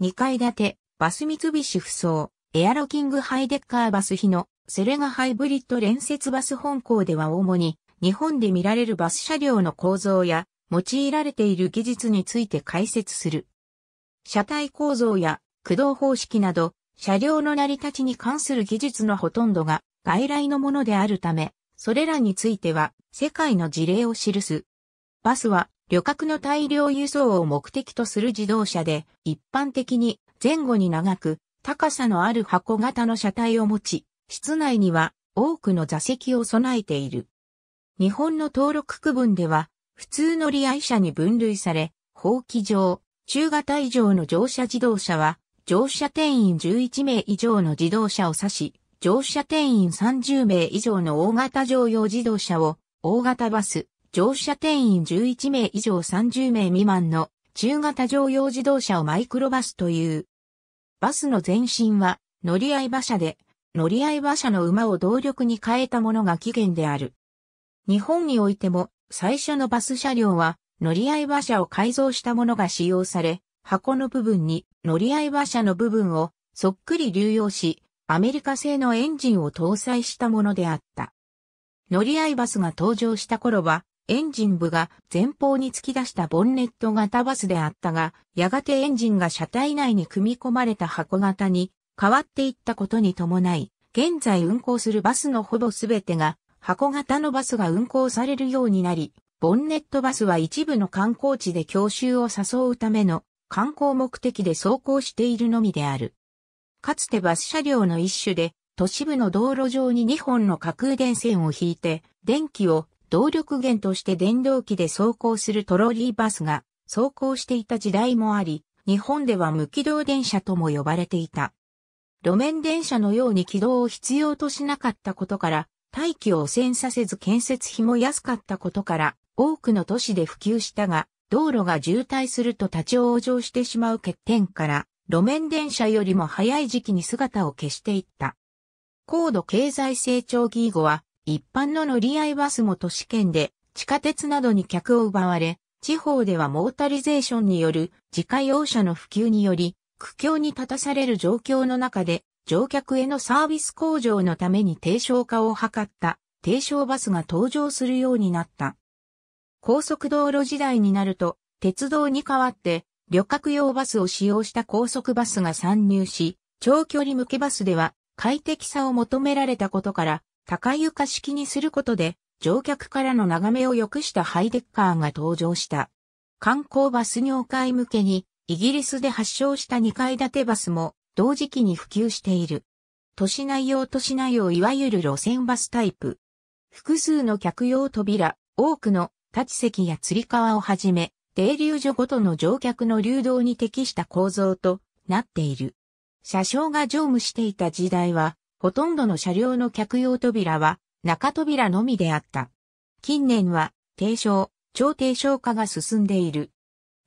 2階建て、バス三菱不装、エアロキングハイデッカーバス日のセレガハイブリッド連接バス本校では主に日本で見られるバス車両の構造や用いられている技術について解説する。車体構造や駆動方式など車両の成り立ちに関する技術のほとんどが外来のものであるため、それらについては世界の事例を記す。バスは旅客の大量輸送を目的とする自動車で、一般的に前後に長く高さのある箱型の車体を持ち、室内には多くの座席を備えている。日本の登録区分では、普通乗り合い車に分類され、法規上、中型以上の乗車自動車は、乗車定員11名以上の自動車を指し、乗車定員30名以上の大型乗用自動車を、大型バス、乗車定員11名以上30名未満の中型乗用自動車をマイクロバスという。バスの前身は乗り合い馬車で、乗り合い馬車の馬を動力に変えたものが起源である。日本においても最初のバス車両は乗り合い馬車を改造したものが使用され、箱の部分に乗り合い馬車の部分をそっくり流用し、アメリカ製のエンジンを搭載したものであった。乗り合いバスが登場した頃は、エンジン部が前方に突き出したボンネット型バスであったが、やがてエンジンが車体内に組み込まれた箱型に変わっていったことに伴い、現在運行するバスのほぼすべてが箱型のバスが運行されるようになり、ボンネットバスは一部の観光地で教習を誘うための観光目的で走行しているのみである。かつてバス車両の一種で、都市部の道路上に2本の架空電線を引いて、電気を動力源として電動機で走行するトロリーバスが走行していた時代もあり、日本では無軌道電車とも呼ばれていた。路面電車のように軌道を必要としなかったことから、大気を汚染させず建設費も安かったことから、多くの都市で普及したが、道路が渋滞すると立ち往生してしまう欠点から、路面電車よりも早い時期に姿を消していった。高度経済成長期以後は、一般の乗り合いバスも都市圏で地下鉄などに客を奪われ、地方ではモータリゼーションによる自家用車の普及により苦境に立たされる状況の中で乗客へのサービス向上のために低床化を図った低床バスが登場するようになった。高速道路時代になると鉄道に代わって旅客用バスを使用した高速バスが参入し、長距離向けバスでは快適さを求められたことから高床式にすることで、乗客からの眺めを良くしたハイデッカーが登場した。観光バス業界向けに、イギリスで発祥した2階建てバスも、同時期に普及している。都市内用都市内用いわゆる路線バスタイプ。複数の客用扉、多くの立ち席や吊り革をはじめ、停留所ごとの乗客の流動に適した構造となっている。車掌が乗務していた時代は、ほとんどの車両の客用扉は中扉のみであった。近年は低床、超低床化が進んでいる。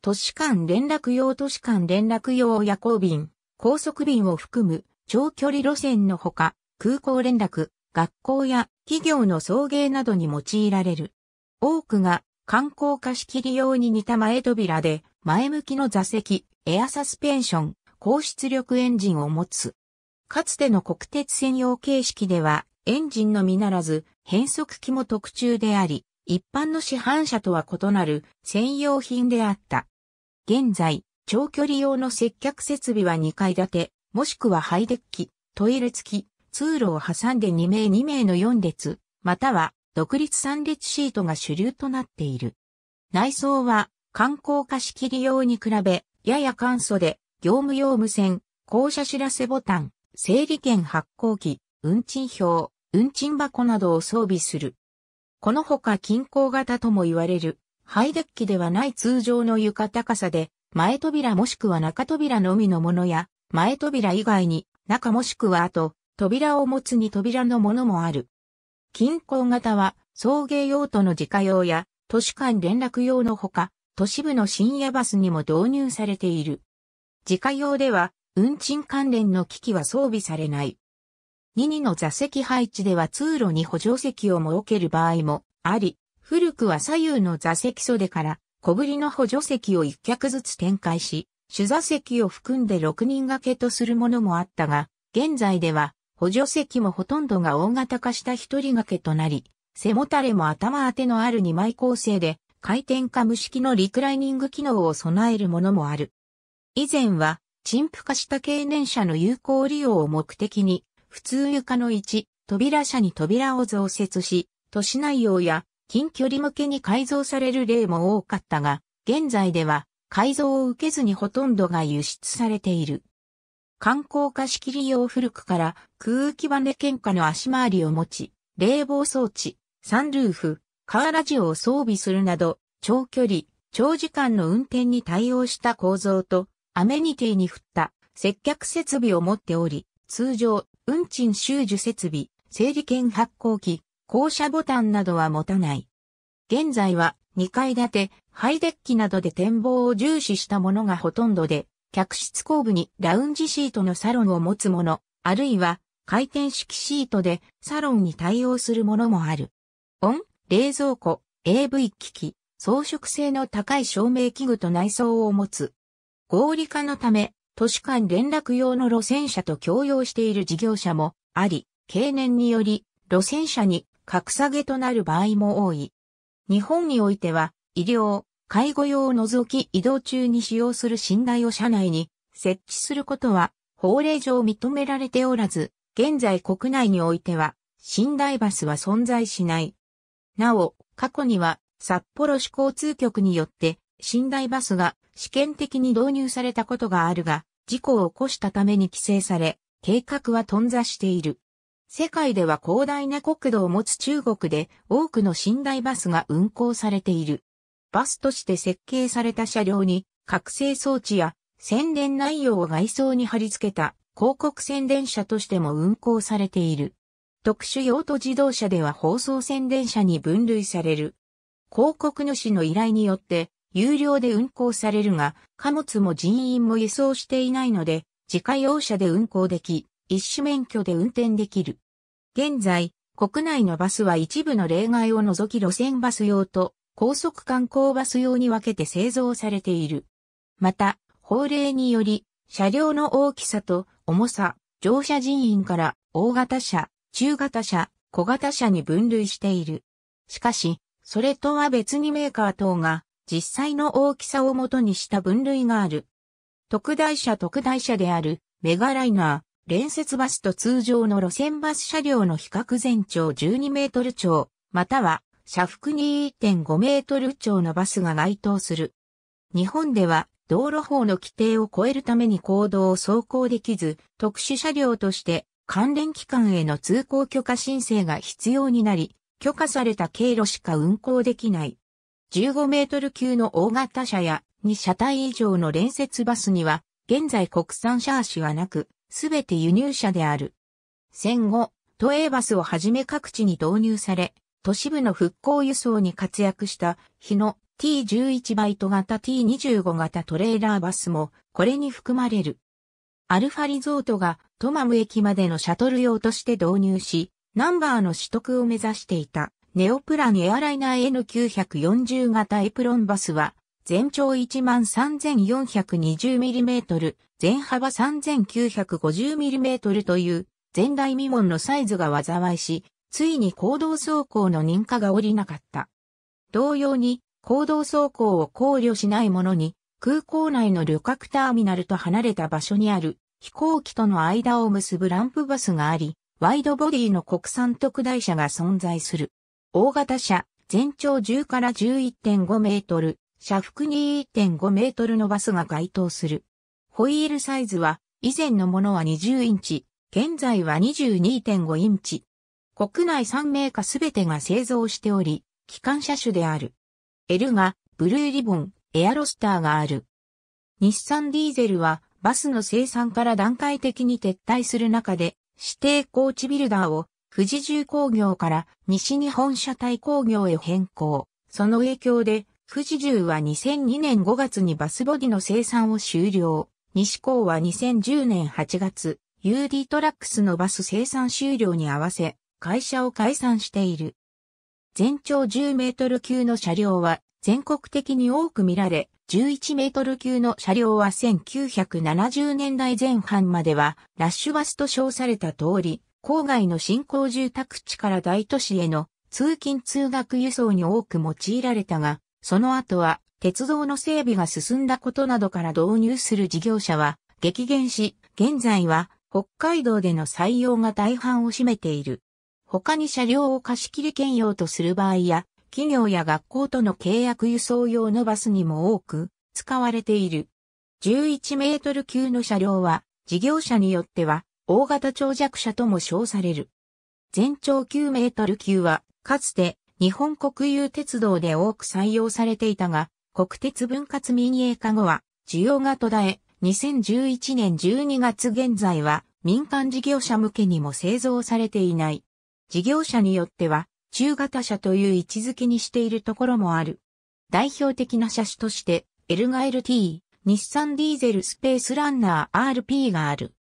都市間連絡用都市間連絡用夜行便、高速便を含む長距離路線のほか、空港連絡、学校や企業の送迎などに用いられる。多くが観光貸し切り用に似た前扉で前向きの座席、エアサスペンション、高出力エンジンを持つ。かつての国鉄専用形式では、エンジンのみならず、変速機も特注であり、一般の市販車とは異なる専用品であった。現在、長距離用の接客設備は2階建て、もしくはハイデッキ、トイレ付き、通路を挟んで2名2名の4列、または独立3列シートが主流となっている。内装は観光貸し切り用に比べ、やや簡素で、業務用無線、降車知らせボタン、整理券発行機、運賃表、運賃箱などを装備する。このほか均衡型とも言われる、ハイデッキではない通常の床高さで、前扉もしくは中扉のみのものや、前扉以外に、中もしくは後、扉を持つに扉のものもある。均衡型は、送迎用途の自家用や、都市間連絡用のほか、都市部の深夜バスにも導入されている。自家用では、運賃関連の機器は装備されない。2-2の座席配置では通路に補助席を設ける場合もあり、古くは左右の座席袖から小ぶりの補助席を一脚ずつ展開し、主座席を含んで6人掛けとするものもあったが、現在では補助席もほとんどが大型化した1人掛けとなり、背もたれも頭当てのある2枚構成で、回転か無式のリクライニング機能を備えるものもある。以前は陳腐化した経年車の有効利用を目的に、普通床の1、扉車に扉を増設し、都市内容や近距離向けに改造される例も多かったが、現在では改造を受けずにほとんどが輸出されている。観光化し切り用古くから空気バネ喧嘩の足回りを持ち、冷房装置、サンルーフ、カーラジオを装備するなど、長距離、長時間の運転に対応した構造とアメニティに振った接客設備を持っており、通常、運賃収受設備、整理券発行機、降車ボタンなどは持たない。現在は2階建て、ハイデッキなどで展望を重視したものがほとんどで、客室後部にラウンジシートのサロンを持つもの、あるいは回転式シートでサロンに対応するものもある。オン、冷蔵庫、AV 機器、装飾性の高い照明器具と内装を持つ合理化のため、都市間連絡用の路線車と共用している事業者もあり、経年により路線車に格下げとなる場合も多い。日本においては、医療、介護用を除き移動中に使用する寝台を車内に設置することは法令上認められておらず、現在国内においては寝台バスは存在しない。なお、過去には札幌市交通局によって寝台バスが試験的に導入されたことがあるが、事故を起こしたために規制され、計画は頓挫している。世界では広大な国土を持つ中国で多くの寝台バスが運行されている。バスとして設計された車両に覚醒装置や宣伝内容を外装に貼り付けた広告宣伝車としても運行されている。特殊用途自動車では放送宣伝車に分類される。広告主の依頼によって有料で運行されるが、貨物も人員も輸送していないので、自家用車で運行でき、一種免許で運転できる。現在、国内のバスは一部の例外を除き路線バス用と高速観光バス用に分けて製造されている。また、法令により、車両の大きさと重さ、乗車人員から大型車、中型車、小型車に分類している。しかし、それとは別にメーカー等が実際の大きさをもとにした分類がある。特大車特大車であるメガライナー、連接バスと通常の路線バス車両の比較全長12メートル超、または車幅に5メートル超のバスが該当する。日本では道路法の規定を超えるために行動を走行できず、特殊車両として関連機関への通行許可申請が必要になり、許可された経路しか運行できない15メートル級の大型車や2車体以上の連接バスには、現在国産車足はなく、すべて輸入車である。戦後、都営バスをはじめ各地に導入され、都市部の復興輸送に活躍した日の T11 バイト型 T25 型トレーラーバスもこれに含まれる。アルファリゾートがトマム駅までのシャトル用として導入し、ナンバーの取得を目指していた。ネオプランエアライナー N940 型エプロンバスは、全長 13,420mm、全幅 3,950mm という、前代未聞のサイズが災いし、ついに行動走行の認可が下りなかった。同様に、行動走行を考慮しないものに、空港内の旅客ターミナルと離れた場所にある飛行機との間を結ぶランプバスがあり、ワイドボディの国産特大車が存在する。大型車、全長10から11.5メートル、車幅2 5メートルのバスが該当する。ホイールサイズは、以前のものは20インチ、現在は22.5インチ。国内3メーカーすべてが製造しており、機関車種である。L が、ブルーリボン、エアロスターがある。日産ディーゼルは、バスの生産から段階的に撤退する中で、指定コーチビルダーを富士重工業から西日本車体工業へ変更。その影響で、富士重は2002年5月にバスボディの生産を終了。西高は2010年8月、UD トラックスのバス生産終了に合わせ、会社を解散している。全長10メートル級の車両は全国的に多く見られ、11メートル級の車両は1970年代前半まではラッシュバスと称された通り、郊外の新興住宅地から大都市への通勤通学輸送に多く用いられたが、その後は鉄道の整備が進んだことなどから導入する事業者は激減し、現在は北海道での採用が大半を占めている。他に車両を貸し切り兼用とする場合や、企業や学校との契約輸送用のバスにも多く使われている。11メートル級の車両は事業者によっては大型長尺車とも称される。全長9メートル級は、かつて日本国有鉄道で多く採用されていたが、国鉄分割民営化後は、需要が途絶え、2011年12月現在は、民間事業者向けにも製造されていない。事業者によっては、中型車という位置づけにしているところもある。代表的な車種として、エルガ LT、日産ディーゼルスペースランナー RP がある。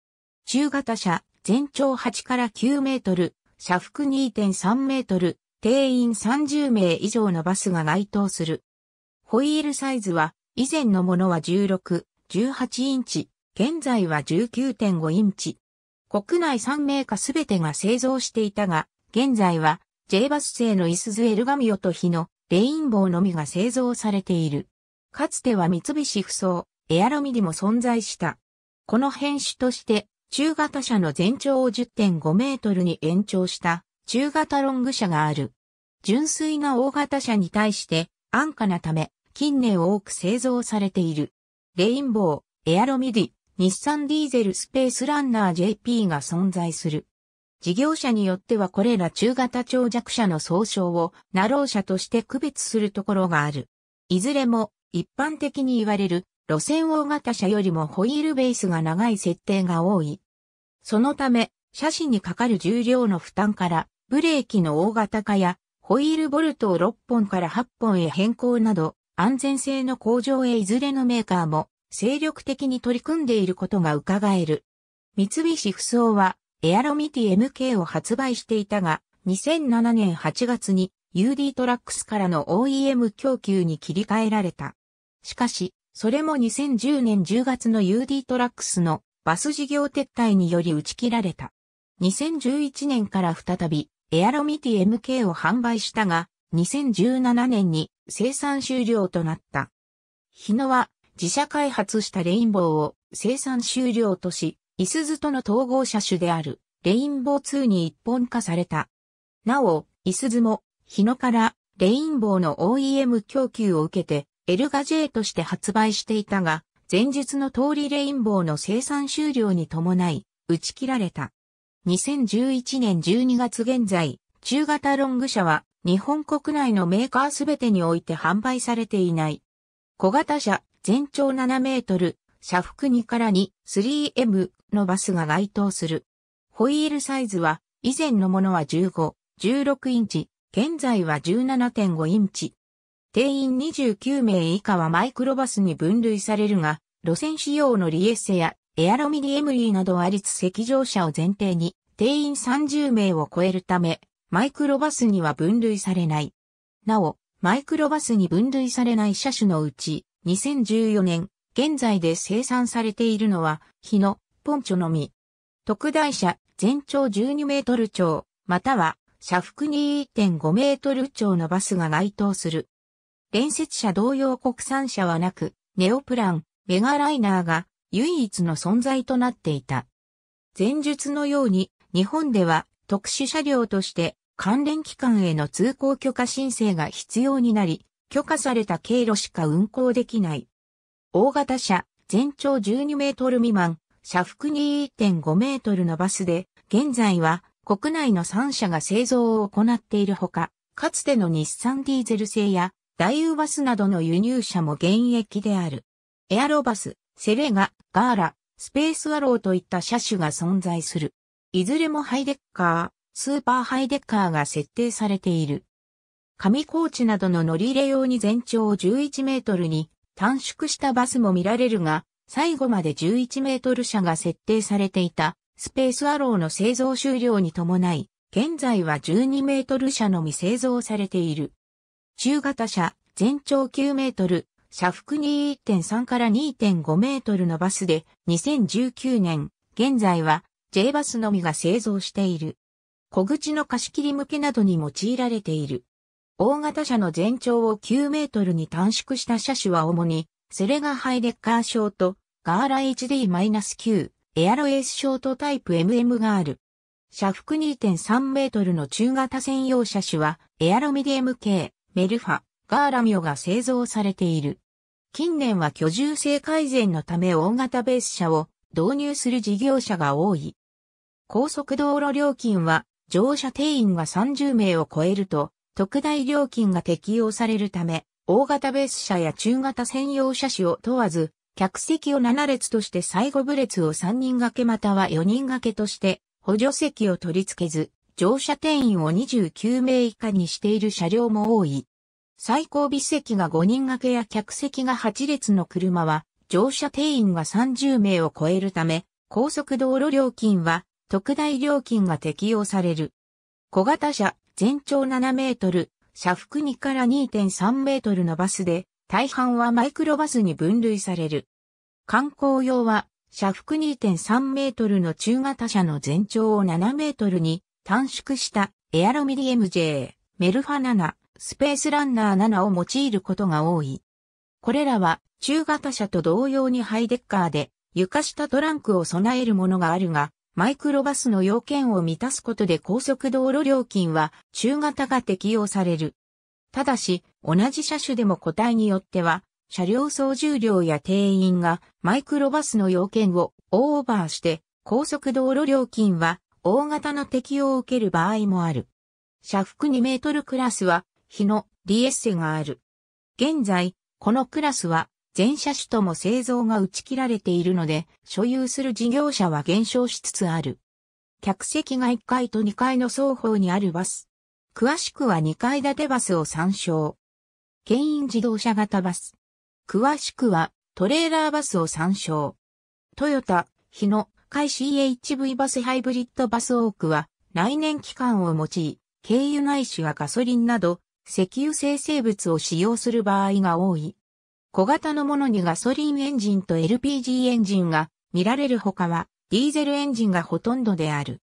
中型車、全長8から9メートル、車幅2.3メートル、定員30名以上のバスが該当する。ホイールサイズは、以前のものは16、18インチ、現在は19.5インチ。国内3名かすべてが製造していたが、現在は J バス製のイスズエルガミオとヒのレインボーのみが製造されている。かつては三菱不走、エアロミリも存在した。この編種として中型車の全長を10.5メートルに延長した中型ロング車がある。純粋な大型車に対して安価なため近年多く製造されている。レインボー、エアロミディ、日産ディーゼルスペースランナー JP が存在する。事業者によってはこれら中型長弱車の総称をナロー車として区別するところがある。いずれも一般的に言われる路線大型車よりもホイールベースが長い設定が多い。そのため、車種にかかる重量の負担から、ブレーキの大型化や、ホイールボルトを6本から8本へ変更など、安全性の向上へいずれのメーカーも、精力的に取り組んでいることが伺える。三菱ふそうは、エアロミティ MK を発売していたが、2007年8月に UD トラックスからの OEM 供給に切り替えられた。しかし、それも2010年10月の UD トラックスのバス事業撤退により打ち切られた。2011年から再びエアロミティ MK を販売したが、2017年に生産終了となった。日野は自社開発したレインボーを生産終了とし、イスズとの統合車種であるレインボー2に一本化された。なお、イスズも日野からレインボーの OEM 供給を受けてエルガジェとして発売していたが、前述の通りレインボーの生産終了に伴い、打ち切られた。2011年12月現在、中型ロング車は日本国内のメーカーすべてにおいて販売されていない。小型車、全長7メートル、車幅2から2、3M のバスが該当する。ホイールサイズは、以前のものは15、16インチ、現在は17.5インチ。定員29名以下はマイクロバスに分類されるが、路線仕様のリエッセやエアロミディエムリーなどありつ席乗車を前提に定員30名を超えるため、マイクロバスには分類されない。なお、マイクロバスに分類されない車種のうち、2014年、現在で生産されているのは、日野、ポンチョのみ。特大車、全長12メートル超、または、車幅2 5メートル超のバスが該当する。連接車同様国産車はなく、ネオプラン、メガライナーが唯一の存在となっていた。前述のように、日本では特殊車両として関連機関への通行許可申請が必要になり、許可された経路しか運行できない。大型車、全長12メートル未満、車幅2 5メートルのバスで、現在は国内の3社が製造を行っているほか、かつての日産ディーゼル製や大ウバスなどの輸入車も現役である。エアロバス、セレガ、ガーラ、スペースアローといった車種が存在する。いずれもハイデッカー、スーパーハイデッカーが設定されている。上高地などの乗り入れ用に全長11メートルに短縮したバスも見られるが、最後まで11メートル車が設定されていたスペースアローの製造終了に伴い、現在は12メートル車のみ製造されている。中型車、全長9メートル、車幅2 3から2.5メートルのバスで、2019年、現在は J バスのみが製造している。小口の貸し切り向けなどに用いられている。大型車の全長を9メートルに短縮した車種は主に、セレガハイデッカー賞とガーラ HD-9 エアロエースショートタイプ MM がある。車幅2.3メートルの中型専用車種はエアロミディム系。メルファ、ガーラミオが製造されている。近年は居住性改善のため大型ベース車を導入する事業者が多い。高速道路料金は乗車定員が30名を超えると特大料金が適用されるため、大型ベース車や中型専用車種を問わず、客席を7列として最後部列を3人掛けまたは4人掛けとして補助席を取り付けず、乗車定員を29名以下にしている車両も多い。最後尾席が5人掛けや客席が8列の車は、乗車定員が30名を超えるため、高速道路料金は特大料金が適用される。小型車、全長7メートル、車幅2から2.3メートルのバスで、大半はマイクロバスに分類される。観光用は、車幅2.3メートルの中型車の全長を7メートルに短縮したエアロミリ MJ、メルファ7、スペースランナー7を用いることが多い。これらは中型車と同様にハイデッカーで床下トランクを備えるものがあるが、マイクロバスの要件を満たすことで高速道路料金は中型が適用される。ただし、同じ車種でも個体によっては、車両総重量や定員がマイクロバスの要件をオーバーして、高速道路料金は大型の適用を受ける場合もある。車幅2メートルクラスは、日野、リエッセがある。現在、このクラスは、全車種とも製造が打ち切られているので、所有する事業者は減少しつつある。客席が1階と2階の双方にあるバス。詳しくは2階建てバスを参照。牽引自動車型バス。詳しくはトレーラーバスを参照。トヨタ、日野、海 CHV バスハイブリッドバス多くは、内燃機関を用い、軽油内いはガソリンなど、石油生成物を使用する場合が多い。小型のものにガソリンエンジンと LPG エンジンが見られるほかは、ディーゼルエンジンがほとんどである。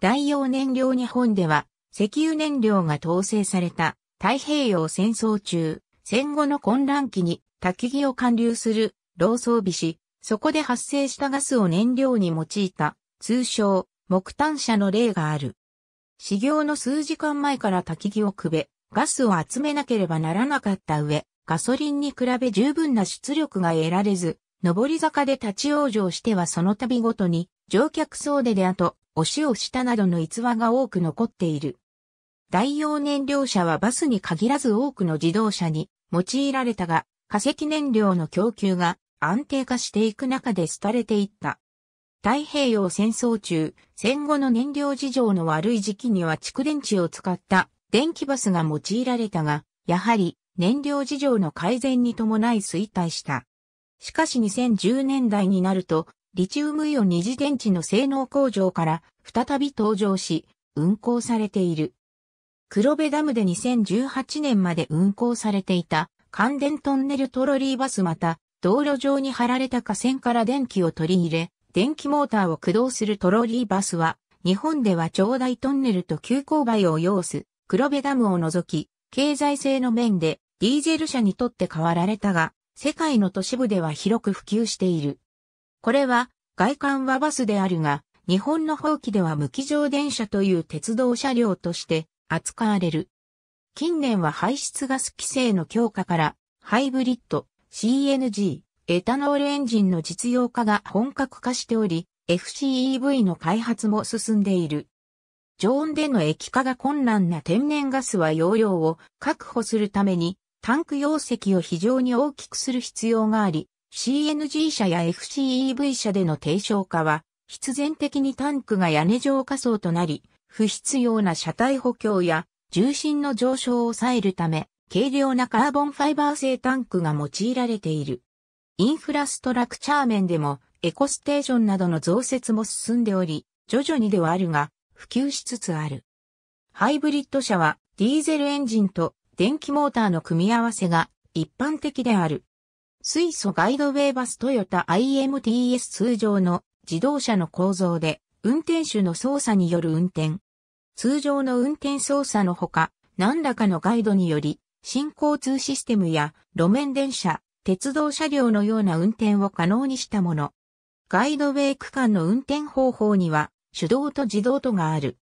代用燃料日本では、石油燃料が統制された太平洋戦争中、戦後の混乱期に焚き木を貫流する、老装備し、そこで発生したガスを燃料に用いた、通称、木炭車の例がある。始業の数時間前から焚き木をくべ、ガスを集めなければならなかった上、ガソリンに比べ十分な出力が得られず、上り坂で立ち往生してはその度ごとに、乗客総出であと、押しをしたなどの逸話が多く残っている。代用燃料車はバスに限らず多くの自動車に用いられたが、化石燃料の供給が安定化していく中で廃れていった。太平洋戦争中、戦後の燃料事情の悪い時期には蓄電池を使った電気バスが用いられたが、やはり燃料事情の改善に伴い衰退した。しかし2010年代になると、リチウムイオン二次電池の性能向上から再び登場し、運行されている。黒部ダムで2018年まで運行されていた関電トンネルトロリーバスまた道路上に張られた架線から電気を取り入れ、電気モーターを駆動するトロリーバスは、日本では長大トンネルと急勾配を要す黒部ダムを除き、経済性の面でディーゼル車にとって変わられたが、世界の都市部では広く普及している。これは、外観はバスであるが、日本の法規では無機乗電車という鉄道車両として扱われる。近年は排出ガス規制の強化から、ハイブリッド、CNG、エタノールエンジンの実用化が本格化しており、FCEV の開発も進んでいる。常温での液化が困難な天然ガスは容量を確保するために、タンク容積を非常に大きくする必要があり、CNG 車や FCEV 車での低床化は、必然的にタンクが屋根状化層となり、不必要な車体補強や重心の上昇を抑えるため、軽量なカーボンファイバー製タンクが用いられている。インフラストラクチャー面でも、エコステーションなどの増設も進んでおり、徐々にではあるが、普及しつつある。ハイブリッド車は、ディーゼルエンジンと電気モーターの組み合わせが一般的である。水素ガイドウェイバストヨタ IMTS 通常の自動車の構造で、運転手の操作による運転。通常の運転操作のほか、何らかのガイドにより、新交通システムや路面電車、鉄道車両のような運転を可能にしたもの。ガイドウェイ区間の運転方法には手動と自動とがある。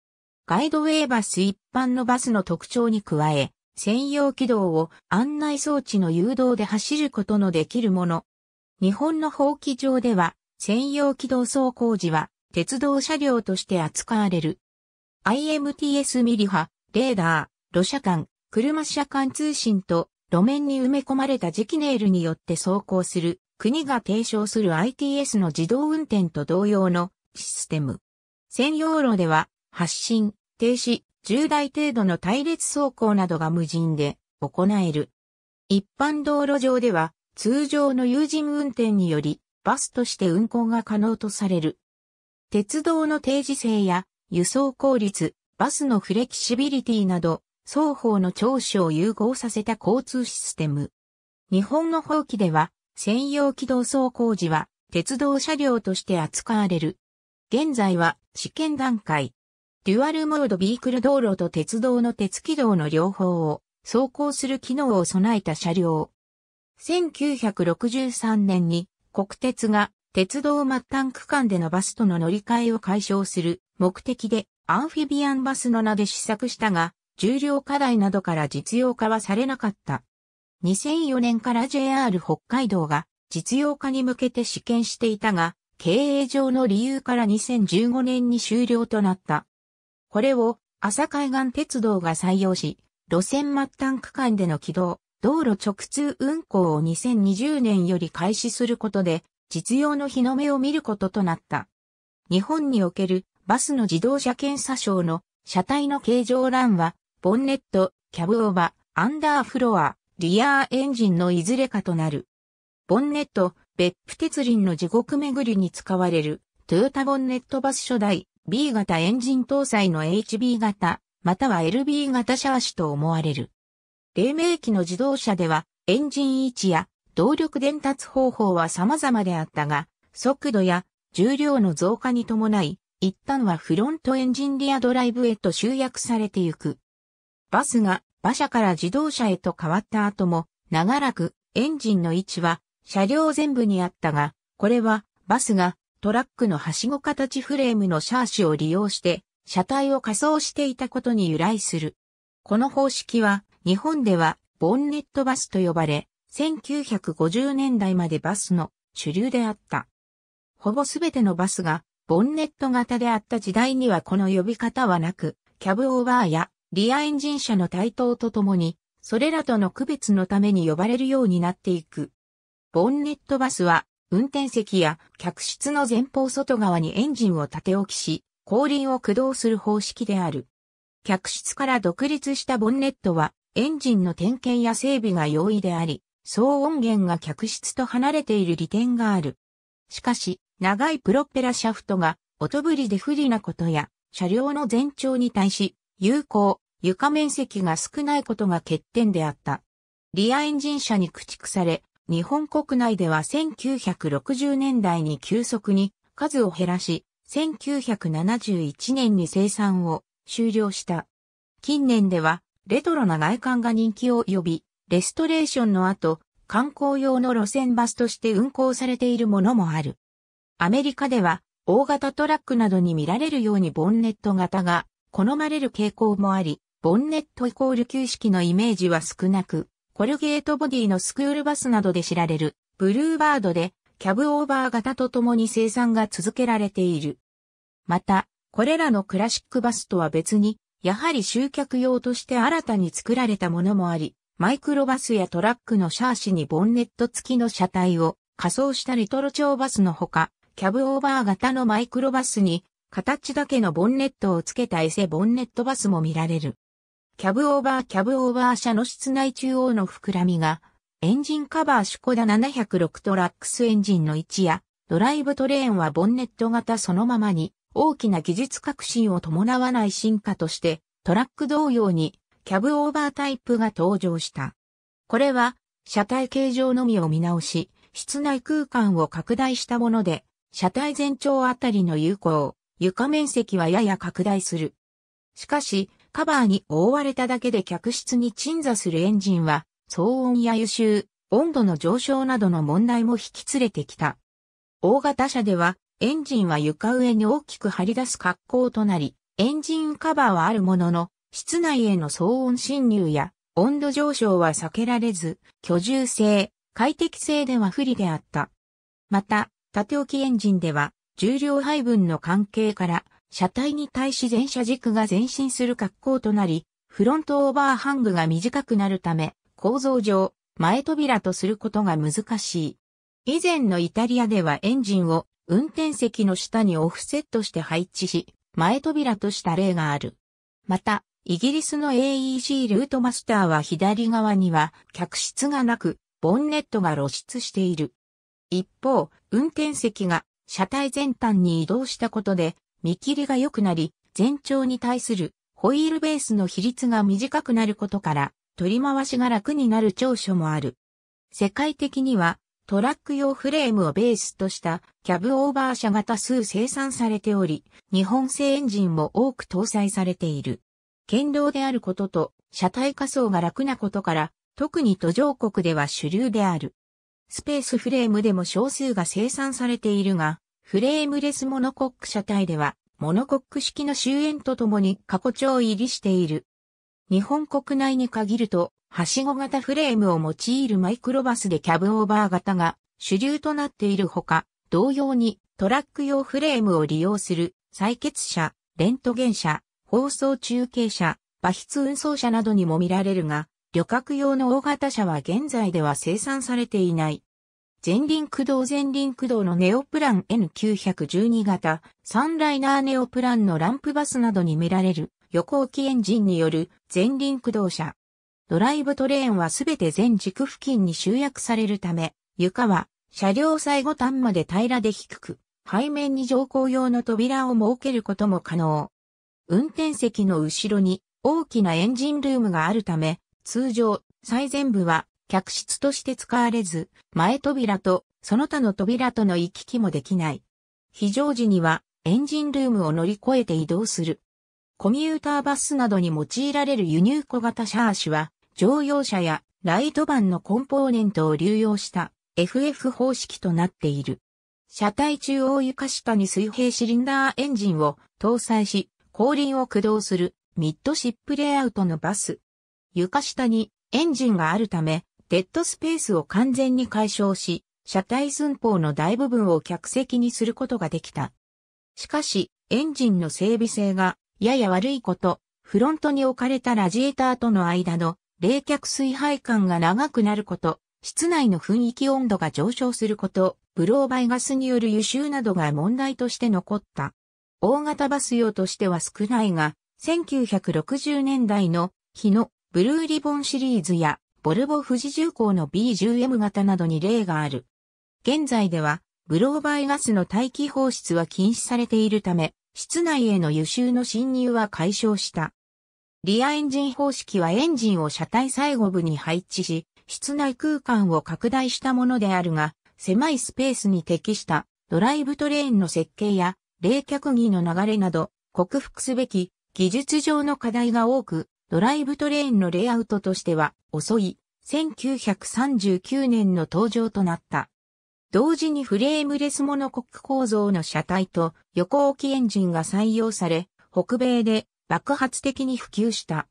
ガイドウェイバス一般のバスの特徴に加え、専用軌道を案内装置の誘導で走ることのできるもの。日本の法規上では、専用軌道走行時は、鉄道車両として扱われる。IMTS ミリ波、レーダー、路車間、車車間通信と路面に埋め込まれた磁気ネイルによって走行する国が提唱する ITS の自動運転と同様のシステム。専用路では発進、停止、重大程度の隊列走行などが無人で行える。一般道路上では通常の有人運転によりバスとして運行が可能とされる。鉄道の定時制や輸送効率、バスのフレキシビリティなど双方の長所を融合させた交通システム。日本の法規では、専用機動走行時は、鉄道車両として扱われる。現在は、試験段階。デュアルモードビークル道路と鉄道の鉄軌道の両方を走行する機能を備えた車両。1963年に国鉄が鉄道末端区間でのバスとの乗り換えを解消する目的でアンフィビアンバスの名で試作したが、重量課題などから実用化はされなかった。2004年から JR 北海道が実用化に向けて試験していたが、経営上の理由から2015年に終了となった。これを朝海岸鉄道が採用し、路線末端区間での軌道、道路直通運行を2020年より開始することで、実用の日の目を見ることとなった。日本におけるバスの自動車検査証の車体の形状欄はボンネット、キャブオーバ、ー、アンダーフロア、リアーエンジンのいずれかとなる。ボンネット、別府鉄輪の地獄巡りに使われる、トヨタボンネットバス初代 B 型エンジン搭載の HB 型、または LB 型シャーシと思われる。黎明期の自動車では、エンジン位置や動力伝達方法は様々であったが、速度や重量の増加に伴い、一旦はフロントエンジンリアドライブへと集約されてゆく。バスが馬車から自動車へと変わった後も、長らくエンジンの位置は車両全部にあったが、これはバスがトラックのはしご形フレームのシャーシを利用して車体を仮装していたことに由来する。この方式は日本ではボンネットバスと呼ばれ、1950年代までバスの主流であった。ほぼすべてのバスがボンネット型であった時代にはこの呼び方はなく、キャブオーバーやリアエンジン車の台頭とともに、それらとの区別のために呼ばれるようになっていく。ボンネットバスは、運転席や客室の前方外側にエンジンを立て置きし、後輪を駆動する方式である。客室から独立したボンネットは、エンジンの点検や整備が容易であり、騒音源が客室と離れている利点がある。しかし、長いプロペラシャフトが、音ぶりで不利なことや、車両の前兆に対し、有効、床面積が少ないことが欠点であった。リアエンジン車に駆逐され、日本国内では1960年代に急速に数を減らし、1971年に生産を終了した。近年では、レトロな外観が人気を呼び、レストレーションの後、観光用の路線バスとして運行されているものもある。アメリカでは、大型トラックなどに見られるようにボンネット型が好まれる傾向もあり、ボンネットイコール旧式のイメージは少なく、コルゲートボディのスクールバスなどで知られる、ブルーバードで、キャブオーバー型とともに生産が続けられている。また、これらのクラシックバスとは別に、やはり集客用として新たに作られたものもあり、マイクロバスやトラックのシャーシにボンネット付きの車体を仮装したリトロ調バスのほか、キャブオーバー型のマイクロバスに形だけのボンネットをつけたエセボンネットバスも見られる。キャブオーバーキャブオーバー車の室内中央の膨らみが、エンジンカバーシュコダ706トラックスエンジンの位置や、ドライブトレーンはボンネット型そのままに、大きな技術革新を伴わない進化として、トラック同様に、キャブオーバータイプが登場した。これは、車体形状のみを見直し、室内空間を拡大したもので、車体全長あたりの有効、床面積はやや拡大する。しかし、カバーに覆われただけで客室に鎮座するエンジンは、騒音や輸臭、温度の上昇などの問題も引き連れてきた。大型車では、エンジンは床上に大きく張り出す格好となり、エンジンカバーはあるものの、室内への騒音侵入や温度上昇は避けられず、居住性、快適性では不利であった。また、縦置きエンジンでは、重量配分の関係から、車体に対し前車軸が前進する格好となり、フロントオーバーハングが短くなるため、構造上、前扉とすることが難しい。以前のイタリアではエンジンを運転席の下にオフセットして配置し、前扉とした例がある。また、イギリスの a e c ルートマスターは左側には客室がなく、ボンネットが露出している。一方、運転席が車体全端に移動したことで、見切りが良くなり、全長に対するホイールベースの比率が短くなることから、取り回しが楽になる長所もある。世界的には、トラック用フレームをベースとしたキャブオーバー車が多数生産されており、日本製エンジンも多く搭載されている。堅牢であることと車体仮想が楽なことから、特に途上国では主流である。スペースフレームでも少数が生産されているが、フレームレスモノコック車体では、モノコック式の終焉とともに過去帳入りしている。日本国内に限ると、はしご型フレームを用いるマイクロバスでキャブオーバー型が主流となっているほか、同様にトラック用フレームを利用する採血車、レントゲン車、放送中継車、馬筆運送車などにも見られるが、旅客用の大型車は現在では生産されていない。前輪駆動前輪駆動のネオプラン N912 型、サンライナーネオプランのランプバスなどに見られる横置きエンジンによる前輪駆動車。ドライブトレーンはすべて全軸付近に集約されるため、床は車両最後端まで平らで低く、背面に乗降用の扉を設けることも可能。運転席の後ろに大きなエンジンルームがあるため、通常、最前部は客室として使われず、前扉とその他の扉との行き来もできない。非常時にはエンジンルームを乗り越えて移動する。コミューターバスなどに用いられる輸入小型シャーシは、乗用車やライトバンのコンポーネントを流用した FF 方式となっている。車体中央床下に水平シリンダーエンジンを搭載し、後輪を駆動するミッドシップレイアウトのバス。床下にエンジンがあるため、デッドスペースを完全に解消し、車体寸法の大部分を客席にすることができた。しかし、エンジンの整備性がやや悪いこと、フロントに置かれたラジエーターとの間の冷却水配管が長くなること、室内の雰囲気温度が上昇すること、ブローバイガスによる輸臭などが問題として残った。大型バス用としては少ないが、1960年代の日のブルーリボンシリーズやボルボ富士重工の B10M 型などに例がある。現在では、ブローバイガスの大気放出は禁止されているため、室内への輸出の侵入は解消した。リアエンジン方式はエンジンを車体最後部に配置し、室内空間を拡大したものであるが、狭いスペースに適したドライブトレーンの設計や冷却儀の流れなど克服すべき技術上の課題が多くドライブトレインのレイアウトとしては遅い1939年の登場となった。同時にフレームレスモノコック構造の車体と横置きエンジンが採用され、北米で爆発的に普及した。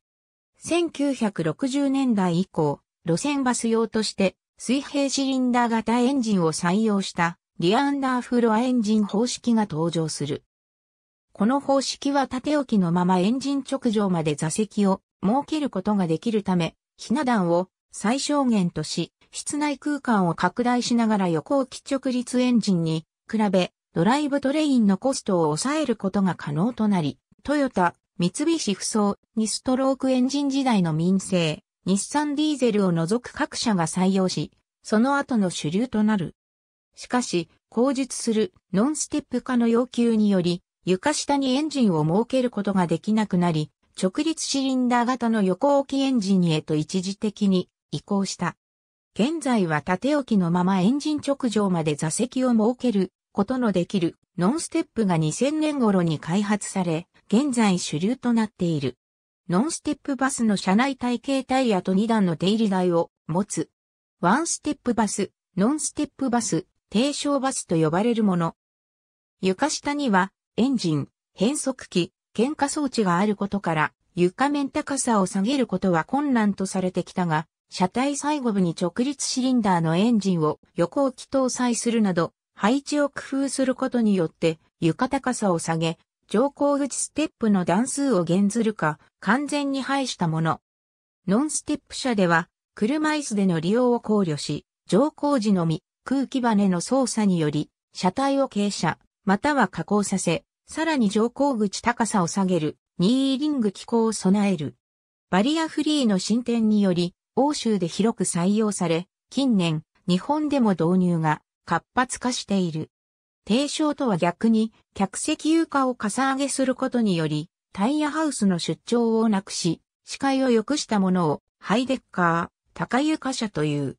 1960年代以降、路線バス用として水平シリンダー型エンジンを採用したリアンダーフロアエンジン方式が登場する。この方式は縦置きのままエンジン直上まで座席を設けることができるため、ひな壇を最小限とし、室内空間を拡大しながら横置き直立エンジンに比べ、ドライブトレインのコストを抑えることが可能となり、トヨタ、三菱不走、2ストロークエンジン時代の民生、日産ディーゼルを除く各社が採用し、その後の主流となる。しかし、口述するノンステップ化の要求により、床下にエンジンを設けることができなくなり、直立シリンダー型の横置きエンジンへと一時的に移行した。現在は縦置きのままエンジン直上まで座席を設けることのできるノンステップが2000年頃に開発され、現在主流となっている。ノンステップバスの車内体系タイヤと2段の出入り台を持つ。ワンステップバス、ノンステップバス、低床バスと呼ばれるもの。床下にはエンジン、変速機、喧嘩装置があることから、床面高さを下げることは困難とされてきたが、車体最後部に直立シリンダーのエンジンを横置き搭載するなど、配置を工夫することによって、床高さを下げ、乗降口ステップの段数を減ずるか、完全に排したもの。ノンステップ車では、車椅子での利用を考慮し、乗降時のみ、空気バネの操作により、車体を傾斜、または加工させ、さらに乗降口高さを下げる、ニーリング機構を備える。バリアフリーの進展により、欧州で広く採用され、近年、日本でも導入が活発化している。低床とは逆に、客席床をかさ上げすることにより、タイヤハウスの出張をなくし、視界を良くしたものを、ハイデッカー、高床車という。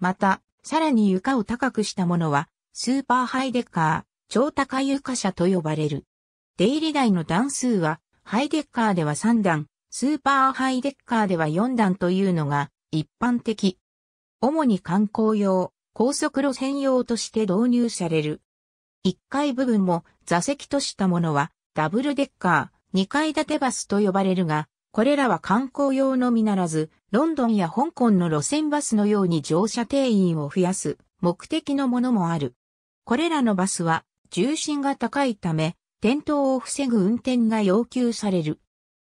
また、さらに床を高くしたものは、スーパーハイデッカ超高床車と呼ばれる。出入り台の段数は、ハイデッカーでは3段、スーパーハイデッカーでは4段というのが一般的。主に観光用、高速路線用として導入される。1階部分も座席としたものはダブルデッカー、2階建てバスと呼ばれるが、これらは観光用のみならず、ロンドンや香港の路線バスのように乗車定員を増やす目的のものもある。これらのバスは重心が高いため、転倒を防ぐ運転が要求される。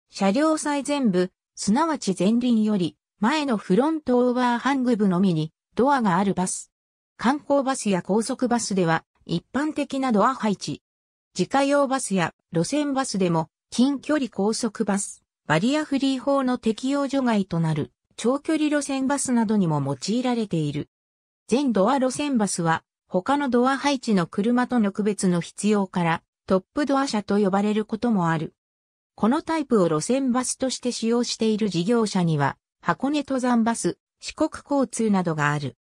車両最前部、すなわち前輪より、前のフロントオーバーハング部のみに、ドアがあるバス。観光バスや高速バスでは、一般的なドア配置。自家用バスや路線バスでも、近距離高速バス、バリアフリー法の適用除外となる、長距離路線バスなどにも用いられている。全ドア路線バスは、他のドア配置の車との区別の必要から、トップドア車と呼ばれることもある。このタイプを路線バスとして使用している事業者には、箱根登山バス、四国交通などがある。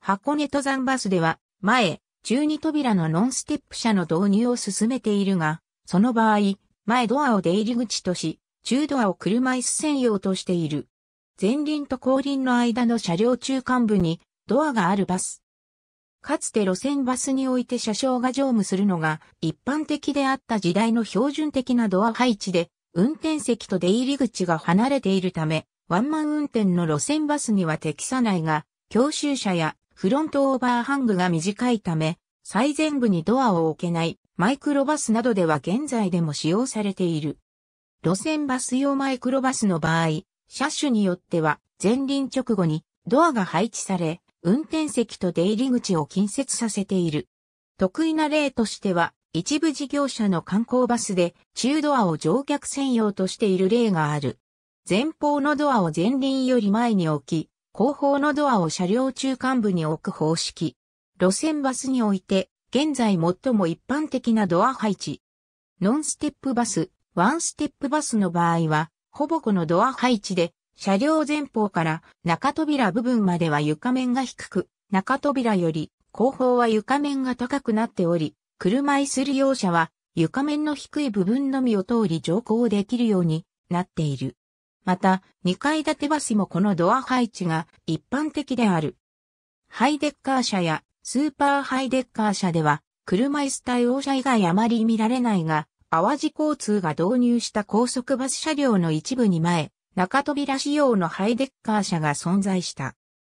箱根登山バスでは、前、12扉のノンステップ車の導入を進めているが、その場合、前ドアを出入り口とし、中ドアを車椅子専用としている。前輪と後輪の間の車両中間部にドアがあるバス、かつて路線バスにおいて車掌が乗務するのが一般的であった時代の標準的なドア配置で、運転席と出入り口が離れているため、ワンマン運転の路線バスには適さないが、教習車やフロントオーバーハングが短いため、最前部にドアを置けないマイクロバスなどでは現在でも使用されている。路線バス用マイクロバスの場合、車種によっては前輪直後にドアが配置され、運転席と出入り口を近接させている。得意な例としては、一部事業者の観光バスで中ドアを乗客専用としている例がある。前方のドアを前輪より前に置き、後方のドアを車両中間部に置く方式。路線バスにおいて、現在最も一般的なドア配置。ノンステップバス、ワンステップバスの場合は、ほぼこのドア配置で車両前方から中扉部分までは床面が低く、中扉より後方は床面が高くなっており、車椅子利用者は床面の低い部分のみを通り乗降できるようになっている。また、2階建てバスもこのドア配置が一般的である。ハイデッカー車やスーパーハイデッカー車では、車椅子対応車以外あまり見られないが、淡路交通が導入した高速バス車両の一部に前、中扉仕様のハイデッカー車が存在した。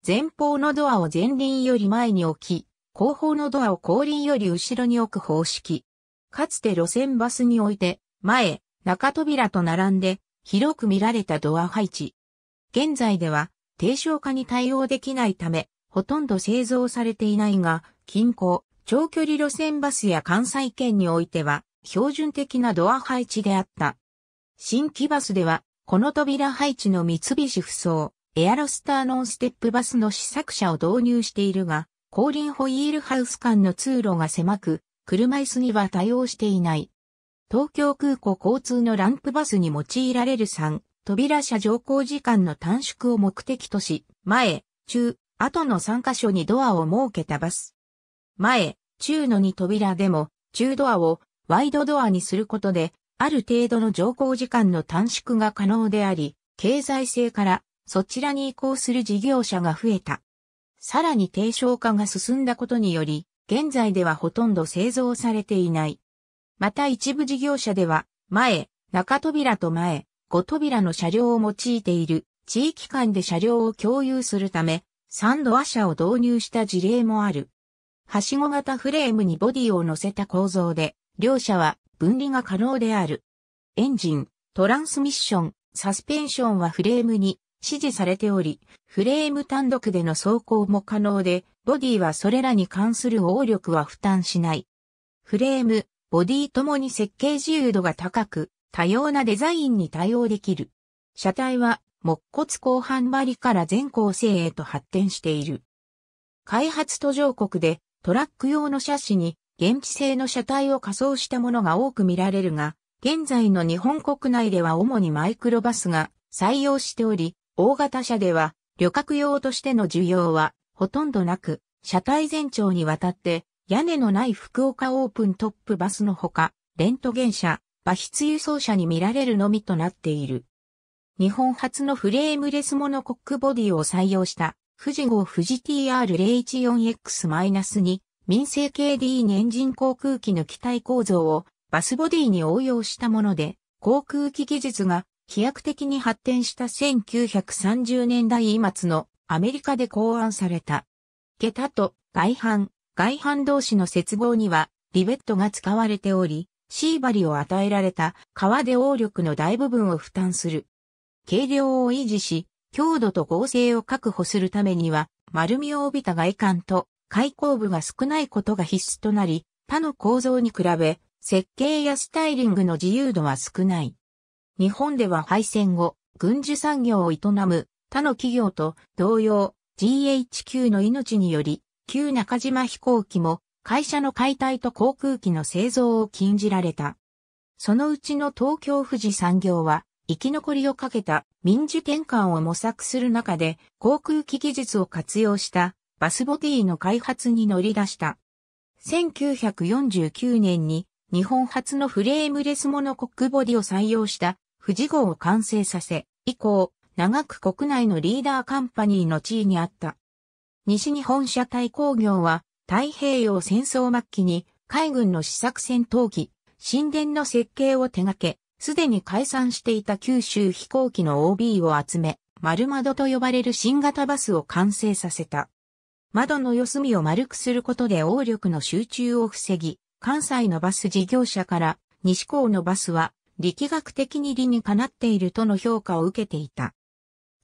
前方のドアを前輪より前に置き、後方のドアを後輪より後ろに置く方式。かつて路線バスにおいて、前、中扉と並んで、広く見られたドア配置。現在では、低床化に対応できないため、ほとんど製造されていないが、近郊、長距離路線バスや関西圏においては、標準的なドア配置であった。新規バスでは、この扉配置の三菱不走、エアロスターノンステップバスの試作車を導入しているが、後輪ホイールハウス間の通路が狭く、車椅子には対応していない。東京空港交通のランプバスに用いられる3、扉車乗降時間の短縮を目的とし、前、中、後の3カ所にドアを設けたバス。前、中の2扉でも、中ドアをワイドドアにすることで、ある程度の乗降時間の短縮が可能であり、経済性からそちらに移行する事業者が増えた。さらに低床化が進んだことにより、現在ではほとんど製造されていない。また一部事業者では、前、中扉と前、後扉の車両を用いている地域間で車両を共有するため、3度ア車を導入した事例もある。はしご型フレームにボディを乗せた構造で、両車は分離が可能である。エンジン、トランスミッション、サスペンションはフレームに指示されており、フレーム単独での走行も可能で、ボディはそれらに関する応力は負担しない。フレーム、ボディともに設計自由度が高く、多様なデザインに対応できる。車体は、木骨後半張りから全構成へと発展している。開発途上国でトラック用の車種に現地製の車体を仮装したものが多く見られるが、現在の日本国内では主にマイクロバスが採用しており、大型車では旅客用としての需要はほとんどなく、車体全長にわたって屋根のない福岡オープントップバスのほか、レントゲン車、馬筆輸送車に見られるのみとなっている。日本初のフレームレスモノコックボディを採用した富士号富士 TR014X-2 民生 KD エンジン航空機の機体構造をバスボディに応用したもので、航空機技術が飛躍的に発展した1930年代末のアメリカで考案された。下駄と外反、外反同士の接合にはリベットが使われており、シーバリを与えられた革で応力の大部分を負担する。軽量を維持し、強度と剛性を確保するためには、丸みを帯びた外観と開口部が少ないことが必須となり、他の構造に比べ、設計やスタイリングの自由度は少ない。日本では敗戦後、軍需産業を営む他の企業と同様、GHQ の命により、旧中島飛行機も会社の解体と航空機の製造を禁じられた。そのうちの東京富士産業は、生き残りをかけた民主転換を模索する中で航空機技術を活用したバスボディの開発に乗り出した。1949年に日本初のフレームレスモノコックボディを採用した富士号を完成させ、以降、長く国内のリーダーカンパニーの地位にあった。西日本車体工業は太平洋戦争末期に海軍の試作戦闘機、神殿の設計を手掛け、すでに解散していた九州飛行機の OB を集め、丸窓と呼ばれる新型バスを完成させた。窓の四隅を丸くすることで応力の集中を防ぎ、関西のバス事業者から西港のバスは力学的に理にかなっているとの評価を受けていた。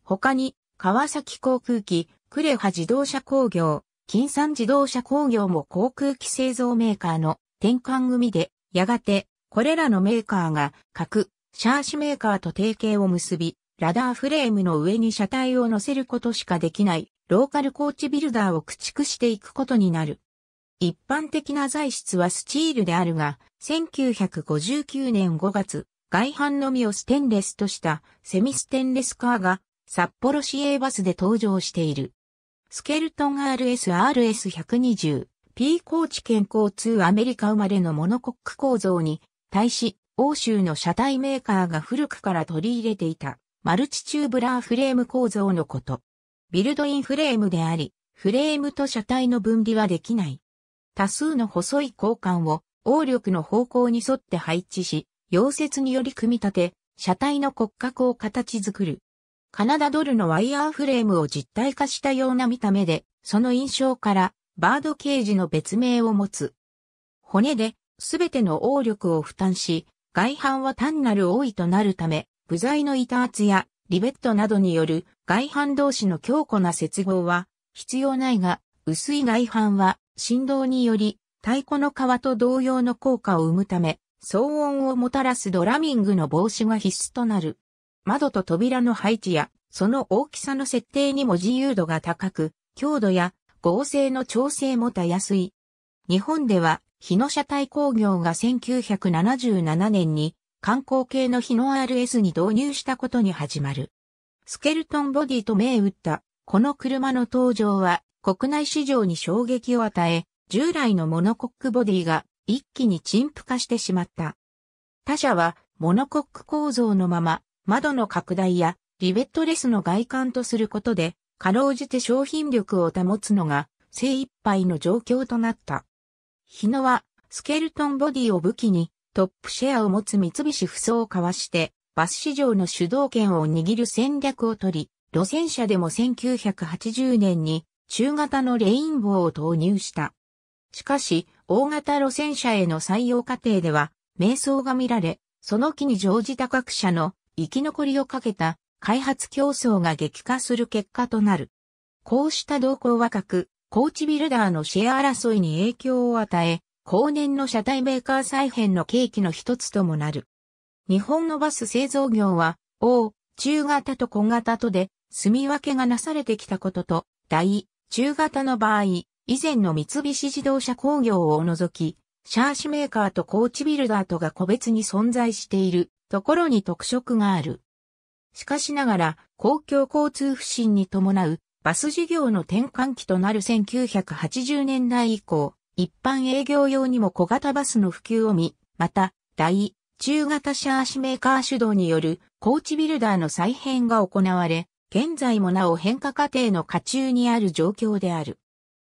他に、川崎航空機、呉羽自動車工業、金山自動車工業も航空機製造メーカーの転換組で、やがて、これらのメーカーが各、シャーシメーカーと提携を結び、ラダーフレームの上に車体を乗せることしかできないローカルコーチビルダーを駆逐していくことになる。一般的な材質はスチールであるが、1959年5月、外反のみをステンレスとしたセミステンレスカーが札幌市営バスで登場している。スケルトン RSRS120、P コーチ健康2アメリカ生まれのモノコック構造に、対し、欧州の車体メーカーが古くから取り入れていた、マルチチューブラーフレーム構造のこと。ビルドインフレームであり、フレームと車体の分離はできない。多数の細い交換を、応力の方向に沿って配置し、溶接により組み立て、車体の骨格を形作る。カナダドルのワイヤーフレームを実体化したような見た目で、その印象から、バードケージの別名を持つ。骨で、すべての応力を負担し、外反は単なる多いとなるため、部材の板厚やリベットなどによる外反同士の強固な接合は必要ないが、薄い外反は振動により太鼓の皮と同様の効果を生むため、騒音をもたらすドラミングの防止が必須となる。窓と扉の配置や、その大きさの設定にも自由度が高く、強度や合成の調整もたやすい。日本では、日野車体工業が1977年に観光系の日の RS に導入したことに始まる。スケルトンボディと銘打った、この車の登場は国内市場に衝撃を与え、従来のモノコックボディが一気に陳腐化してしまった。他社はモノコック構造のまま窓の拡大やリベットレスの外観とすることで、かろうじて商品力を保つのが精一杯の状況となった。日野はスケルトンボディを武器にトップシェアを持つ三菱不走を交わして、バス市場の主導権を握る戦略を取り、路線車でも1980年に中型のレインボーを投入した。しかし、大型路線車への採用過程では、迷走が見られ、その機に乗じた各社の生き残りをかけた開発競争が激化する結果となる。こうした動向は各、コーチビルダーのシェア争いに影響を与え、後年の車体メーカー再編の契機の一つともなる。日本のバス製造業は、大、中型と小型とで、住み分けがなされてきたことと、大、中型の場合、以前の三菱自動車工業を除き、シャーシメーカーとコーチビルダーとが個別に存在しているところに特色がある。しかしながら、公共交通不振に伴うバス事業の転換期となる1980年代以降、一般営業用にも小型バスの普及を見、また、大、中型車足メーカー主導によるコーチビルダーの再編が行われ、現在もなお変化過程の下中にある状況である。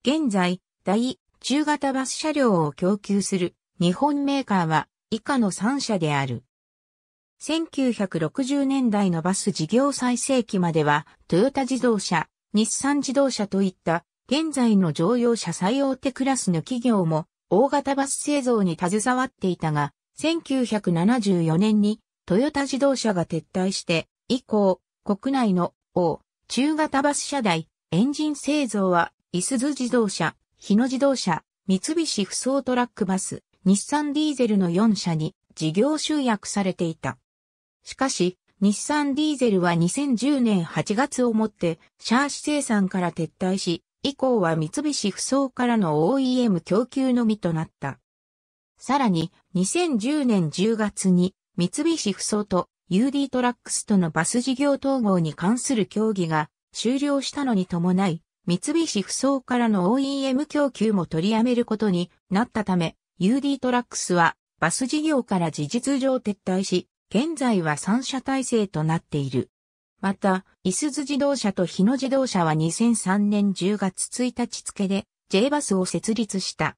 現在、大、中型バス車両を供給する日本メーカーは以下の3社である。1960年代のバス事業最盛期までは、トヨタ自動車、日産自動車といった現在の乗用車最大手クラスの企業も大型バス製造に携わっていたが、1974年にトヨタ自動車が撤退して以降、国内の大中型バス車台、エンジン製造は、いすズ自動車、日野自動車、三菱不走トラックバス、日産ディーゼルの4社に事業集約されていた。しかし、日産ディーゼルは2010年8月をもって、シャーシ生産から撤退し、以降は三菱不走からの OEM 供給のみとなった。さらに、2010年10月に、三菱不走と UD トラックスとのバス事業統合に関する協議が終了したのに伴い、三菱不走からの OEM 供給も取りやめることになったため、UD トラックスはバス事業から事実上撤退し、現在は3社体制となっている。また、いすゞ自動車と日野自動車は2003年10月1日付で J バスを設立した。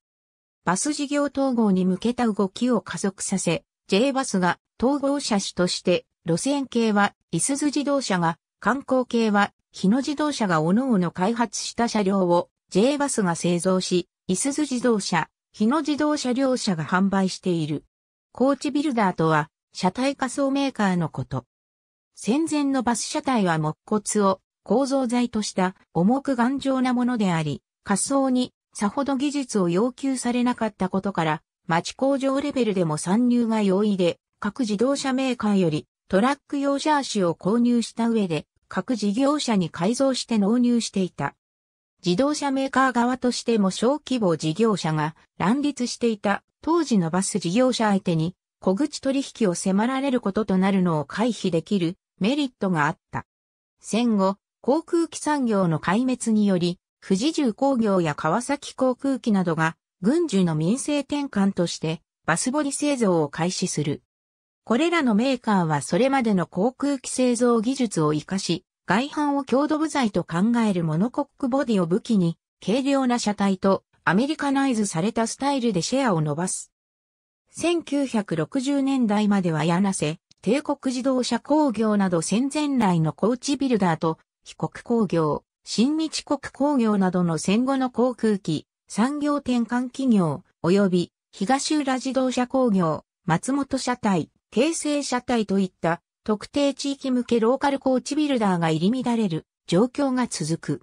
バス事業統合に向けた動きを加速させ、J バスが統合車種として路線系は、いすゞ自動車が、観光系は、日野自動車が各々開発した車両を J バスが製造し、いすゞ自動車、日野自動車両社が販売している。コーチビルダーとは、車体仮想メーカーのこと。戦前のバス車体は木骨を構造材とした重く頑丈なものであり、滑走にさほど技術を要求されなかったことから、町工場レベルでも参入が容易で、各自動車メーカーよりトラック用ジャーシを購入した上で、各事業者に改造して納入していた。自動車メーカー側としても小規模事業者が乱立していた当時のバス事業者相手に小口取引を迫られることとなるのを回避できるメリットがあった。戦後、航空機産業の壊滅により、富士重工業や川崎航空機などが、軍需の民生転換として、バスボリ製造を開始する。これらのメーカーはそれまでの航空機製造技術を活かし、外反を強度部材と考えるモノコックボディを武器に、軽量な車体とアメリカナイズされたスタイルでシェアを伸ばす。1960年代までは柳瀬、帝国自動車工業など戦前来の高知ビルダーと、被国工業、新日国工業などの戦後の航空機、産業転換企業、及び東浦自動車工業、松本車体、京成車体といった特定地域向けローカルコーチビルダーが入り乱れる状況が続く。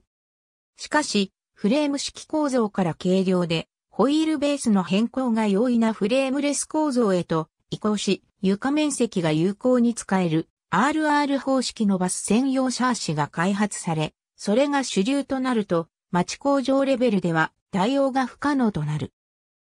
しかし、フレーム式構造から軽量で、ホイールベースの変更が容易なフレームレス構造へと移行し、床面積が有効に使える RR 方式のバス専用シャーシが開発され、それが主流となると、町工場レベルでは対応が不可能となる。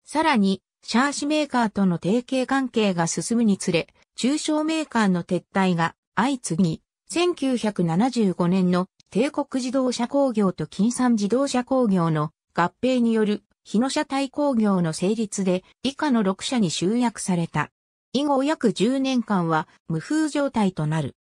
さらに、シャーシメーカーとの提携関係が進むにつれ、中小メーカーの撤退が相次ぎ、1975年の帝国自動車工業と金山自動車工業の合併による日野車体工業の成立で以下の6社に集約された。以後約10年間は無風状態となる。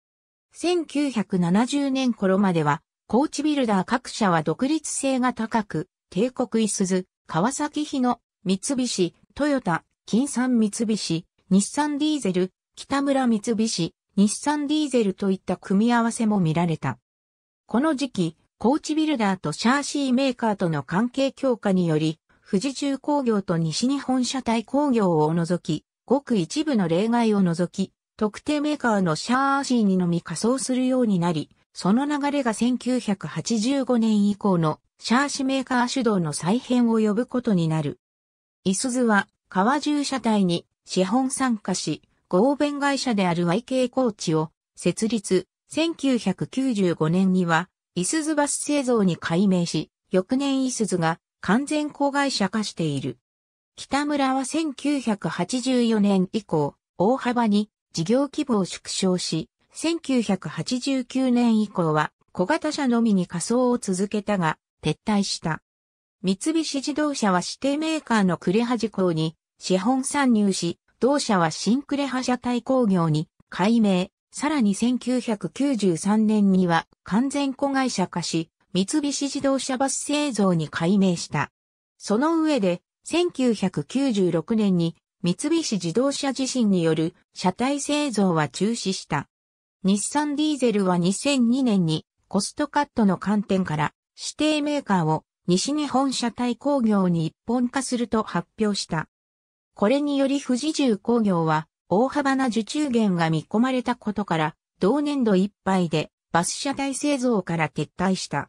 1970年頃までは、コーチビルダー各社は独立性が高く、帝国いすず、川崎日野、三菱、トヨタ、金山三菱、日産ディーゼル、北村三菱、日産ディーゼルといった組み合わせも見られた。この時期、コーチビルダーとシャーシーメーカーとの関係強化により、富士重工業と西日本車体工業を除き、ごく一部の例外を除き、特定メーカーのシャーシーにのみ仮装するようになり、その流れが1985年以降のシャーシメーカー主導の再編を呼ぶことになる。イスズは、川重車体に資本参加し、合弁会社である YK コーチを設立。1995年には、イスズバス製造に改名し、翌年イスズが完全子会社化している。北村は1984年以降、大幅に事業規模を縮小し、1989年以降は小型車のみに仮装を続けたが、撤退した。三菱自動車は指定メーカーのクレハ事項に資本参入し、同社は新クレハ車体工業に改名、さらに1993年には完全子会社化し、三菱自動車バス製造に改名した。その上で1996年に三菱自動車自身による車体製造は中止した。日産ディーゼルは2002年にコストカットの観点から指定メーカーを西日本車体工業に一本化すると発表した。これにより富士重工業は大幅な受注減が見込まれたことから同年度いっぱいでバス車体製造から撤退した。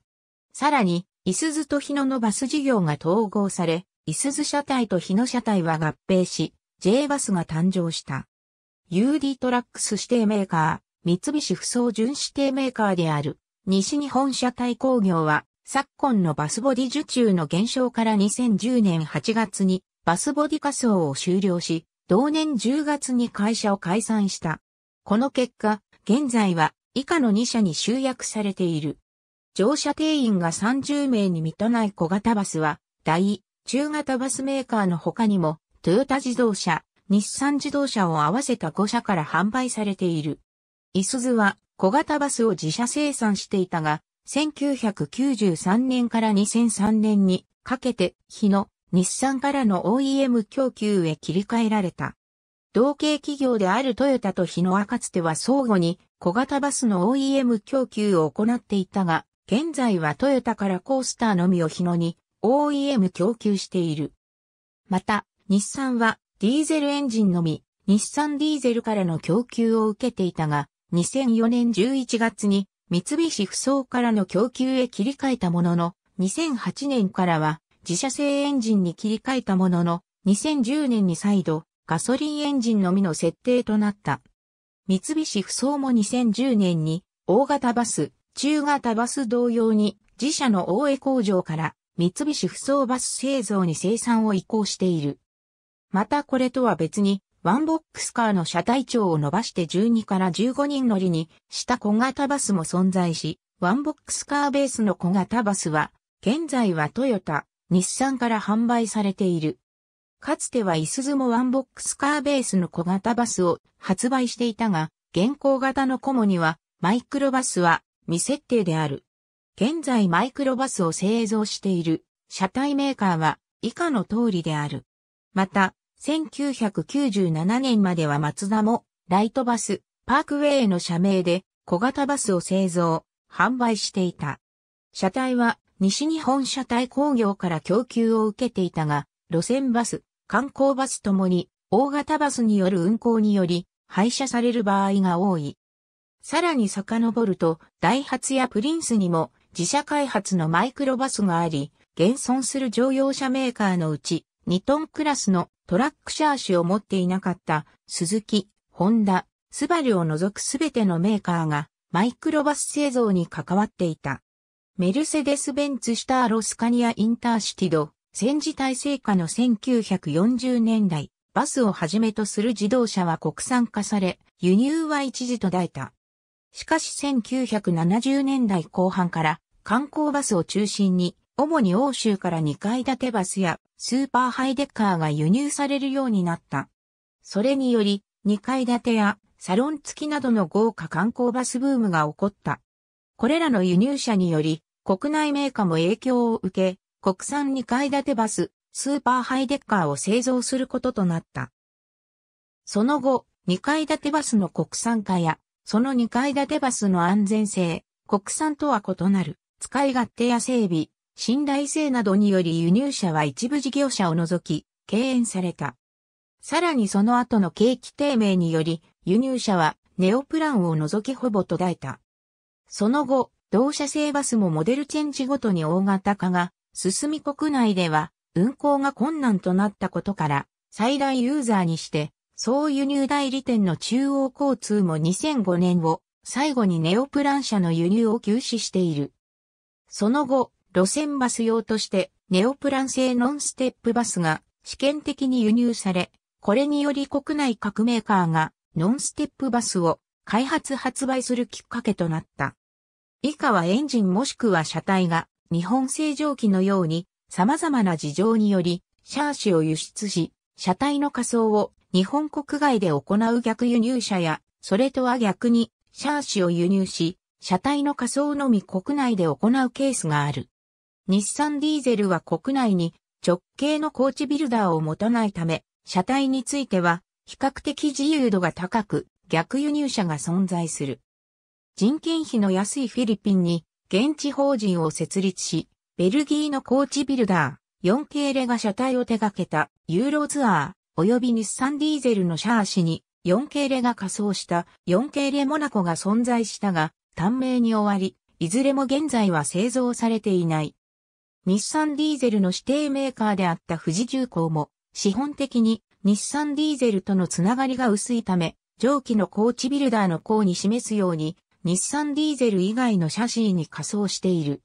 さらに、イスズと日野のバス事業が統合され、イスズ車体と日野車体は合併し、J バスが誕生した。UD トラックス指定メーカー、三菱不走準指定メーカーである、西日本車体工業は、昨今のバスボディ受注の減少から2010年8月にバスボディ仮装を終了し、同年10月に会社を解散した。この結果、現在は以下の2社に集約されている。乗車定員が30名に満たない小型バスは、大、中型バスメーカーの他にも、トヨタ自動車、日産自動車を合わせた5社から販売されている。イスズは小型バスを自社生産していたが、1993年から2003年にかけて、日の日産からの OEM 供給へ切り替えられた。同系企業であるトヨタと日野はかつては相互に小型バスの OEM 供給を行っていたが、現在はトヨタからコースターのみを日野に OEM 供給している。また、日産はディーゼルエンジンのみ、日産ディーゼルからの供給を受けていたが、2004年11月に三菱不走からの供給へ切り替えたものの、2008年からは自社製エンジンに切り替えたものの、2010年に再度ガソリンエンジンのみの設定となった。三菱不走も2010年に大型バス、中型バス同様に自社の大江工場から三菱不走バス製造に生産を移行している。またこれとは別に、ワンボックスカーの車体長を伸ばして12から15人乗りにした小型バスも存在し、ワンボックスカーベースの小型バスは、現在はトヨタ、日産から販売されている。かつてはイスズもワンボックスカーベースの小型バスを発売していたが、現行型のコモにはマイクロバスは未設定である。現在マイクロバスを製造している車体メーカーは以下の通りである。また、1997年まではマツダもライトバス、パークウェイの社名で小型バスを製造、販売していた。車体は西日本車体工業から供給を受けていたが、路線バス、観光バスともに大型バスによる運行により廃車される場合が多い。さらに遡ると、ダイハツやプリンスにも自社開発のマイクロバスがあり、現存する乗用車メーカーのうち2トンクラスのトラックシャーシを持っていなかった鈴木、ホンダ、スバルを除くすべてのメーカーがマイクロバス製造に関わっていた。メルセデス・ベンツ・シターロ・スカニア・インターシティド、戦時体制下の1940年代、バスをはじめとする自動車は国産化され、輸入は一時途絶えた。しかし1970年代後半から観光バスを中心に、主に欧州から2階建てバスやスーパーハイデッカーが輸入されるようになった。それにより、2階建てやサロン付きなどの豪華観光バスブームが起こった。これらの輸入車により、国内メーカーも影響を受け、国産2階建てバス、スーパーハイデッカーを製造することとなった。その後、2階建てバスの国産化や、その2階建てバスの安全性、国産とは異なる使い勝手や整備、信頼性などにより輸入車は一部事業者を除き、敬遠された。さらにその後の景気低迷により、輸入車はネオプランを除きほぼ途絶えた。その後、同社製バスもモデルチェンジごとに大型化が進み国内では運行が困難となったことから、最大ユーザーにして、総輸入代理店の中央交通も2005年を最後にネオプラン社の輸入を休止している。その後、路線バス用としてネオプラン製ノンステップバスが試験的に輸入され、これにより国内各メーカーがノンステップバスを開発発売するきっかけとなった。以下はエンジンもしくは車体が日本製蒸気のように様々な事情によりシャーシを輸出し、車体の仮想を日本国外で行う逆輸入車や、それとは逆にシャーシを輸入し、車体の仮想のみ国内で行うケースがある。日産ディーゼルは国内に直径のコーチビルダーを持たないため、車体については比較的自由度が高く逆輸入車が存在する。人件費の安いフィリピンに現地法人を設立し、ベルギーのコーチビルダー、4系レが車体を手掛けたユーロツアー、及び日産ディーゼルのシャーシに4系レが仮装した4系レモナコが存在したが、短命に終わり、いずれも現在は製造されていない。日産ディーゼルの指定メーカーであった富士重工も、資本的に日産ディーゼルとのつながりが薄いため、上記のコーチビルダーの項に示すように、日産ディーゼル以外のシャシーに仮装している。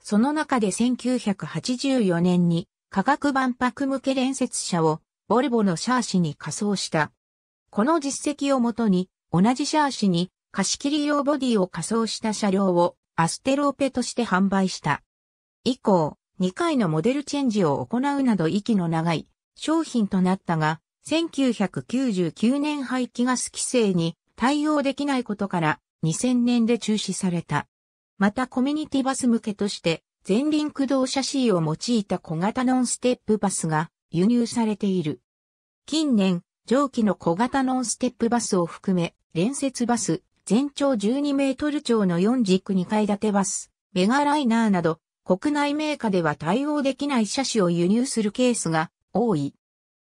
その中で1984年に価格万博向け連接車をボルボのシャーシに仮装した。この実績をもとに同じシャーシに貸し切り用ボディを仮装した車両をアステローペとして販売した。以降、2回のモデルチェンジを行うなど息の長い商品となったが、1999年排気ガス規制に対応できないことから2000年で中止された。またコミュニティバス向けとして前輪駆動車 C を用いた小型ノンステップバスが輸入されている。近年、上記の小型ノンステップバスを含め、連接バス、全長12メートル超の4軸2階建てバス、メガライナーなど、国内メーカーでは対応できない車種を輸入するケースが多い。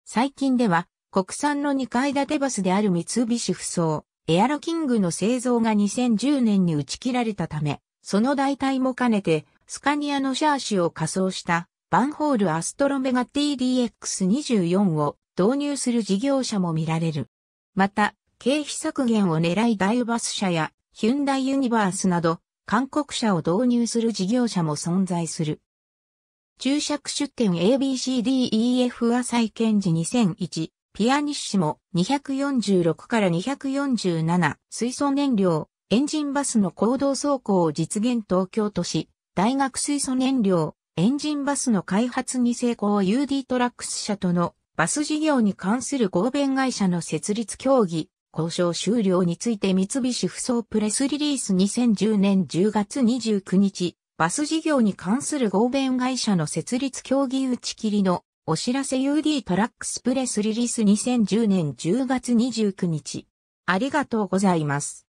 最近では、国産の2階建てバスである三菱不装、エアロキングの製造が2010年に打ち切られたため、その代替も兼ねて、スカニアのシャーシを仮装した、バンホールアストロメガ TDX24 を導入する事業者も見られる。また、経費削減を狙いダイバス社やヒュンダイユニバースなど、韓国車を導入する事業者も存在する。注釈出店 ABCDEF は再建時2001、ピアニッシモ246から247、水素燃料、エンジンバスの行動走行を実現東京都市、大学水素燃料、エンジンバスの開発に成功 UD トラックス社とのバス事業に関する合弁会社の設立協議、交渉終了について三菱不走プレスリリース2010年10月29日、バス事業に関する合弁会社の設立協議打ち切りのお知らせ UD トラックスプレスリリース2010年10月29日。ありがとうございます。